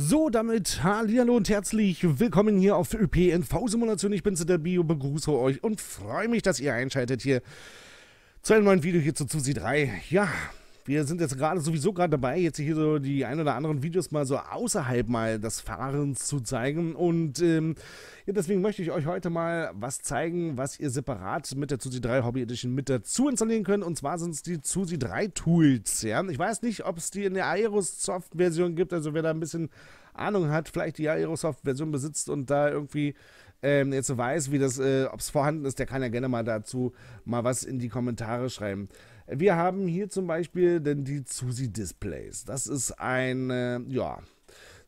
So, damit hallo und herzlich willkommen hier auf ÖPNV-Simulation. Ich bin's, der Bio, begrüße euch und freue mich, dass ihr einschaltet hier zu einem neuen Video hier zu Zusi 3. Ja, wir sind jetzt gerade sowieso gerade dabei, jetzt hier so die ein oder anderen Videos mal so außerhalb mal des Fahrens zu zeigen. Und ähm, ja, deswegen möchte ich euch heute mal was zeigen, was ihr separat mit der Zusi 3 Hobby Edition mit dazu installieren könnt. Und zwar sind es die Zusi 3 Tools. Ja? Ich weiß nicht, ob es die in der Aerosoft-Version gibt. Also wer da ein bisschen Ahnung hat, vielleicht die Aerosoft-Version besitzt und da irgendwie ähm, jetzt weiß, wie das, äh, ob es vorhanden ist, der kann ja gerne mal dazu mal was in die Kommentare schreiben. Wir haben hier zum Beispiel denn die Susi Displays. Das ist eine, ja,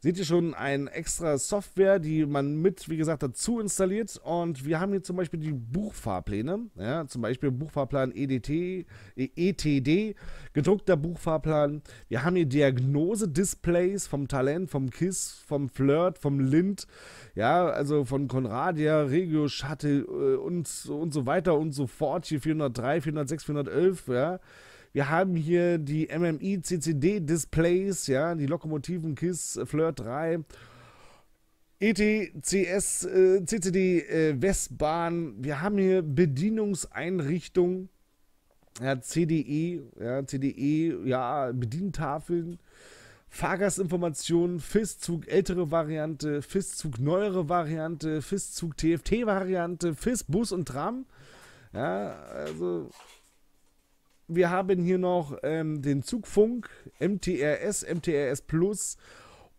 seht ihr schon eine extra Software, die man mit, wie gesagt, dazu installiert. Und wir haben hier zum Beispiel die Buchfahrpläne, ja, zum Beispiel Buchfahrplan EDT, ETD, e gedruckter Buchfahrplan. Wir haben hier Diagnose-Displays vom Talent, vom KISS, vom Flirt, vom Lind, ja, also von Conradia, Regio, Shuttle äh, und, und so weiter und so fort. Hier 403, 406, 411, ja. Wir haben hier die MMI CCD Displays, ja, die Lokomotiven KISS Flirt 3. ETCS, äh, CCD äh, Westbahn, wir haben hier Bedienungseinrichtungen, ja, CDE, ja, CDE, ja, Bedientafeln, Fahrgastinformationen, FIS-Zug ältere Variante, FIS-Zug neuere Variante, FIS-Zug TFT Variante, FIS Bus und Tram. Ja, also wir haben hier noch ähm, den Zugfunk, MTRS, MTRS Plus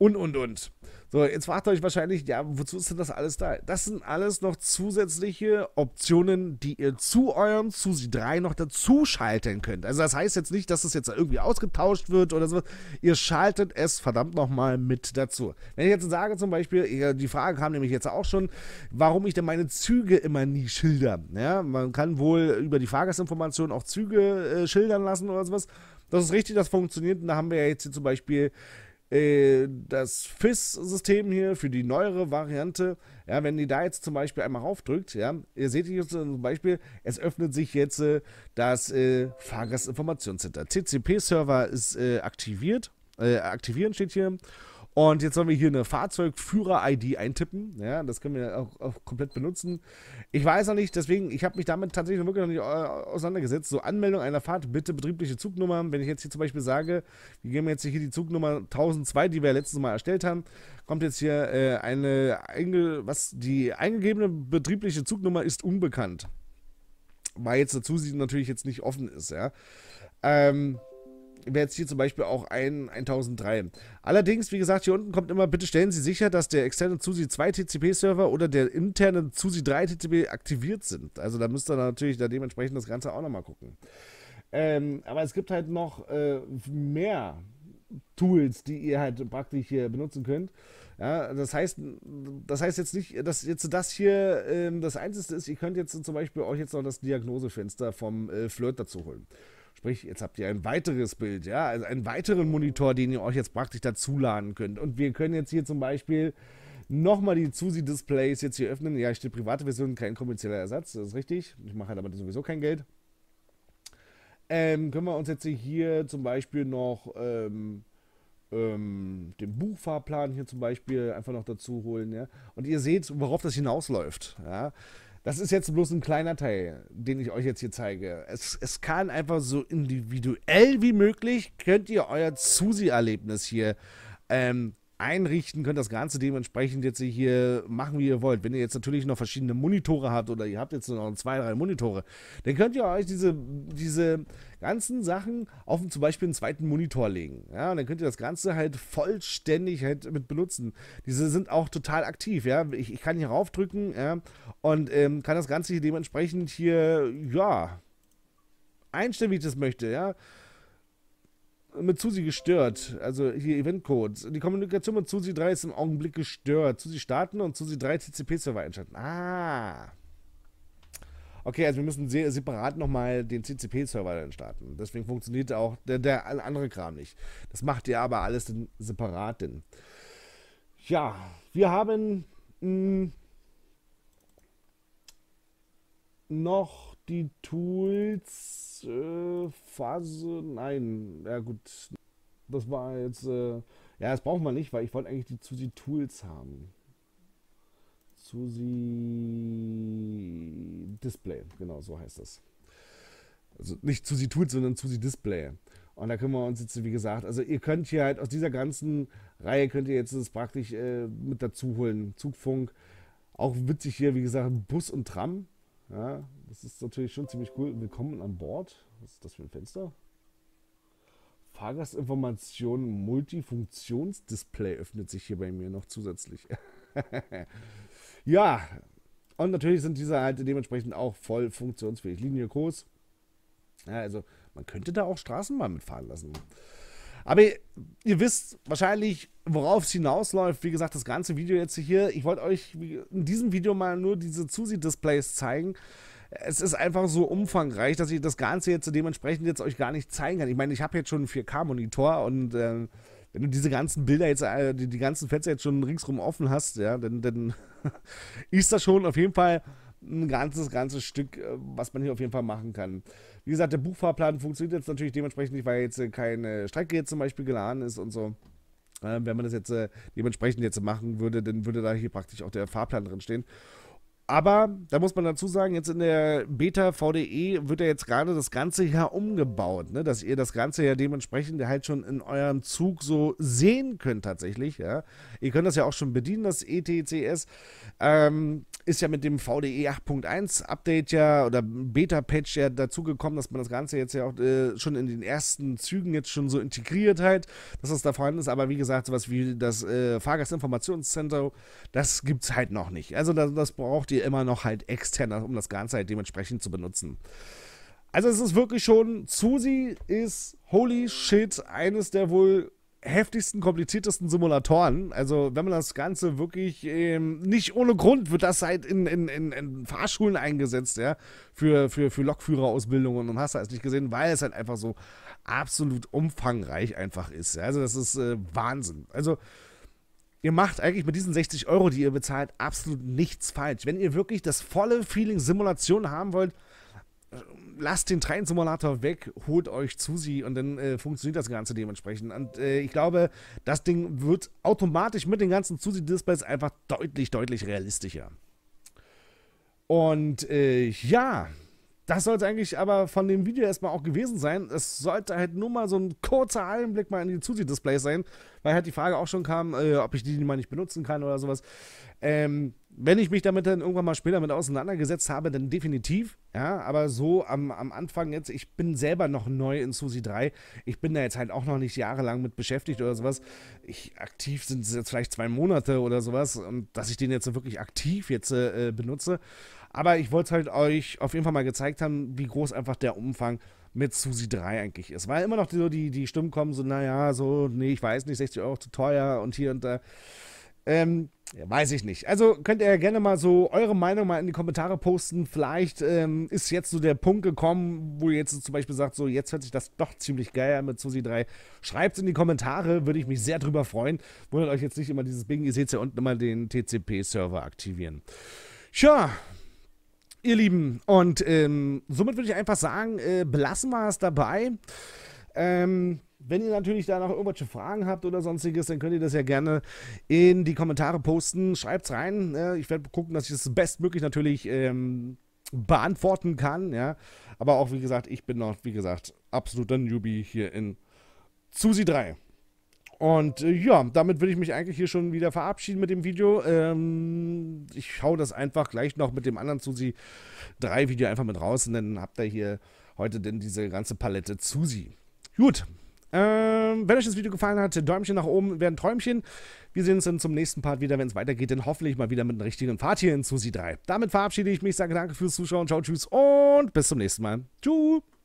und, und, und. So, jetzt fragt ihr euch wahrscheinlich, ja, wozu ist denn das alles da? Das sind alles noch zusätzliche Optionen, die ihr zu eurem Susi 3 noch dazu schalten könnt. Also das heißt jetzt nicht, dass es jetzt irgendwie ausgetauscht wird oder so. Ihr schaltet es verdammt nochmal mit dazu. Wenn ich jetzt sage zum Beispiel, die Frage kam nämlich jetzt auch schon, warum ich denn meine Züge immer nie schilder. Ja, man kann wohl über die Fahrgastinformationen auch Züge äh, schildern lassen oder sowas. Das ist richtig, das funktioniert. Und da haben wir ja jetzt hier zum Beispiel äh, das FIS-System hier für die neuere Variante, ja, wenn ihr da jetzt zum Beispiel einmal raufdrückt, ja, ihr seht hier zum Beispiel, es öffnet sich jetzt äh, das äh, Fahrgastinformationscenter. TCP-Server ist äh, aktiviert, äh, aktivieren steht hier und jetzt sollen wir hier eine Fahrzeugführer-ID eintippen. Ja, das können wir auch, auch komplett benutzen. Ich weiß noch nicht, deswegen, ich habe mich damit tatsächlich wirklich noch nicht äh, auseinandergesetzt. So Anmeldung einer Fahrt, bitte betriebliche Zugnummer. Wenn ich jetzt hier zum Beispiel sage, wir geben jetzt hier die Zugnummer 1002, die wir letztes Mal erstellt haben, kommt jetzt hier äh, eine, einge, was, die eingegebene betriebliche Zugnummer ist unbekannt. Weil jetzt dazu sie natürlich jetzt nicht offen ist, ja. Ähm, wäre jetzt hier zum Beispiel auch ein 1003. Allerdings, wie gesagt, hier unten kommt immer, bitte stellen Sie sicher, dass der externe ZUSI 2 TCP-Server oder der interne ZUSI 3 TCP aktiviert sind. Also da müsst ihr natürlich da dementsprechend das Ganze auch nochmal gucken. Ähm, aber es gibt halt noch äh, mehr Tools, die ihr halt praktisch hier benutzen könnt. Ja, das heißt, das heißt jetzt nicht, dass jetzt das hier äh, das Einzige ist. Ihr könnt jetzt zum Beispiel euch jetzt noch das Diagnosefenster vom äh, Flirt dazu holen. Sprich, jetzt habt ihr ein weiteres Bild, ja, also einen weiteren Monitor, den ihr euch jetzt praktisch dazu laden könnt. Und wir können jetzt hier zum Beispiel nochmal die Zusi-Displays jetzt hier öffnen. Ja, ich stehe private Version, kein kommerzieller Ersatz, das ist richtig. Ich mache halt aber sowieso kein Geld. Ähm, können wir uns jetzt hier zum Beispiel noch ähm, ähm, den Buchfahrplan hier zum Beispiel einfach noch dazu holen. Ja? Und ihr seht, worauf das hinausläuft. Ja? Das ist jetzt bloß ein kleiner Teil, den ich euch jetzt hier zeige. Es, es kann einfach so individuell wie möglich, könnt ihr euer Susi-Erlebnis hier ähm, einrichten, könnt das Ganze dementsprechend jetzt hier machen, wie ihr wollt. Wenn ihr jetzt natürlich noch verschiedene Monitore habt oder ihr habt jetzt noch zwei, drei Monitore, dann könnt ihr euch diese, diese ganzen Sachen auf zum Beispiel einen zweiten Monitor legen. Ja, und dann könnt ihr das Ganze halt vollständig halt mit benutzen. Diese sind auch total aktiv, ja. Ich, ich kann hier raufdrücken, ja, und ähm, kann das Ganze hier dementsprechend hier, ja, einstellen, wie ich das möchte, ja mit Susi gestört. Also hier Eventcode. Die Kommunikation mit Susi 3 ist im Augenblick gestört. Susi starten und Susi 3 TCP-Server einschalten. Ah. Okay, also wir müssen separat nochmal den CCP-Server dann starten. Deswegen funktioniert auch der, der andere Kram nicht. Das macht ihr aber alles denn separat denn. Ja, wir haben mh, hm, noch die Tools äh, Phase. Nein, ja gut. Das war jetzt. Äh, ja, das brauchen wir nicht, weil ich wollte eigentlich die Susi Tools haben. Susi Display, genau so heißt das. Also nicht Susi Tools, sondern Susi Display. Und da können wir uns jetzt, wie gesagt, also ihr könnt hier halt aus dieser ganzen Reihe, könnt ihr jetzt das praktisch äh, mit dazu holen. Zugfunk, auch witzig hier, wie gesagt, Bus und Tram. Ja, das ist natürlich schon ziemlich cool. Willkommen an Bord. Was ist das für ein Fenster? Fahrgastinformation Multifunktionsdisplay öffnet sich hier bei mir noch zusätzlich. ja, und natürlich sind diese halt dementsprechend auch voll funktionsfähig. Linie groß. Ja, also man könnte da auch Straßenbahn mitfahren lassen. Aber ihr wisst wahrscheinlich, worauf es hinausläuft. Wie gesagt, das ganze Video jetzt hier. Ich wollte euch in diesem Video mal nur diese Zusi-Displays zeigen. Es ist einfach so umfangreich, dass ich das Ganze jetzt dementsprechend jetzt euch gar nicht zeigen kann. Ich meine, ich habe jetzt schon einen 4K-Monitor und äh, wenn du diese ganzen Bilder jetzt, äh, die, die ganzen Fenster jetzt schon ringsrum offen hast, ja, dann, dann ist das schon auf jeden Fall ein ganzes, ganzes Stück, äh, was man hier auf jeden Fall machen kann. Wie gesagt, der Buchfahrplan funktioniert jetzt natürlich dementsprechend nicht, weil jetzt äh, keine Strecke jetzt zum Beispiel geladen ist und so. Ähm, wenn man das jetzt äh, dementsprechend jetzt machen würde, dann würde da hier praktisch auch der Fahrplan drin stehen. Aber da muss man dazu sagen, jetzt in der Beta VDE wird ja jetzt gerade das ganze ja umgebaut, ne? dass ihr das ganze ja dementsprechend halt schon in eurem Zug so sehen könnt tatsächlich. Ja? Ihr könnt das ja auch schon bedienen, das ETCS. Ähm, ist ja mit dem VDE 8.1 Update ja oder Beta-Patch ja dazugekommen, dass man das Ganze jetzt ja auch äh, schon in den ersten Zügen jetzt schon so integriert halt, dass das da vorhanden ist. Aber wie gesagt, sowas wie das äh, Fahrgastinformationscenter, das gibt es halt noch nicht. Also das, das braucht ihr immer noch halt extern, um das Ganze halt dementsprechend zu benutzen. Also es ist wirklich schon, Susi ist, holy shit, eines der wohl heftigsten, kompliziertesten Simulatoren. Also wenn man das Ganze wirklich, ähm, nicht ohne Grund wird das halt in, in, in, in Fahrschulen eingesetzt, ja, für, für, für Lokführerausbildungen und hast du es nicht gesehen, weil es halt einfach so absolut umfangreich einfach ist. Ja? Also das ist äh, Wahnsinn. Also ihr macht eigentlich mit diesen 60 Euro, die ihr bezahlt, absolut nichts falsch. Wenn ihr wirklich das volle Feeling Simulation haben wollt, äh, lasst den Train-Simulator weg, holt euch Susi und dann äh, funktioniert das Ganze dementsprechend. Und äh, ich glaube, das Ding wird automatisch mit den ganzen zusi displays einfach deutlich, deutlich realistischer. Und äh, ja, das sollte eigentlich aber von dem Video erstmal auch gewesen sein. Es sollte halt nur mal so ein kurzer Einblick mal in die Zusi-Displays sein, weil halt die Frage auch schon kam, äh, ob ich die mal nicht benutzen kann oder sowas. Ähm, wenn ich mich damit dann irgendwann mal später mit auseinandergesetzt habe, dann definitiv. Ja, aber so am, am Anfang jetzt, ich bin selber noch neu in Susi 3. Ich bin da jetzt halt auch noch nicht jahrelang mit beschäftigt oder sowas. Ich, aktiv sind es jetzt vielleicht zwei Monate oder sowas. Und dass ich den jetzt wirklich aktiv jetzt äh, äh benutze. Aber ich wollte es halt euch auf jeden Fall mal gezeigt haben, wie groß einfach der Umfang mit Susi 3 eigentlich ist. Weil immer noch so die, die Stimmen kommen, so, naja, so, nee, ich weiß nicht, 60 Euro zu teuer und hier und da. Ähm, ja, weiß ich nicht. Also könnt ihr gerne mal so eure Meinung mal in die Kommentare posten. Vielleicht ähm, ist jetzt so der Punkt gekommen, wo ihr jetzt zum Beispiel sagt, so jetzt hört sich das doch ziemlich geil an mit Susi 3. Schreibt es in die Kommentare, würde ich mich sehr drüber freuen. Wundert euch jetzt nicht immer dieses Bing, ihr seht ja unten immer den TCP-Server aktivieren. Tja, ihr Lieben, und ähm, somit würde ich einfach sagen, äh, belassen wir es dabei. Ähm, wenn ihr natürlich da noch irgendwelche Fragen habt oder sonstiges, dann könnt ihr das ja gerne in die Kommentare posten. Schreibt's rein. Äh, ich werde gucken, dass ich es das bestmöglich natürlich ähm, beantworten kann. Ja, aber auch wie gesagt, ich bin noch wie gesagt absoluter Newbie hier in Susi 3. Und äh, ja, damit will ich mich eigentlich hier schon wieder verabschieden mit dem Video. Ähm, ich schaue das einfach gleich noch mit dem anderen Susi 3 Video einfach mit raus und dann habt ihr hier heute denn diese ganze Palette Susi. Gut. Ähm, wenn euch das Video gefallen hat, Däumchen nach oben wären Träumchen. Wir sehen uns dann zum nächsten Part wieder, wenn es weitergeht, denn hoffentlich mal wieder mit einem richtigen Part hier in Susi 3. Damit verabschiede ich mich, sage danke fürs Zuschauen, ciao, tschüss und bis zum nächsten Mal. Tschüss.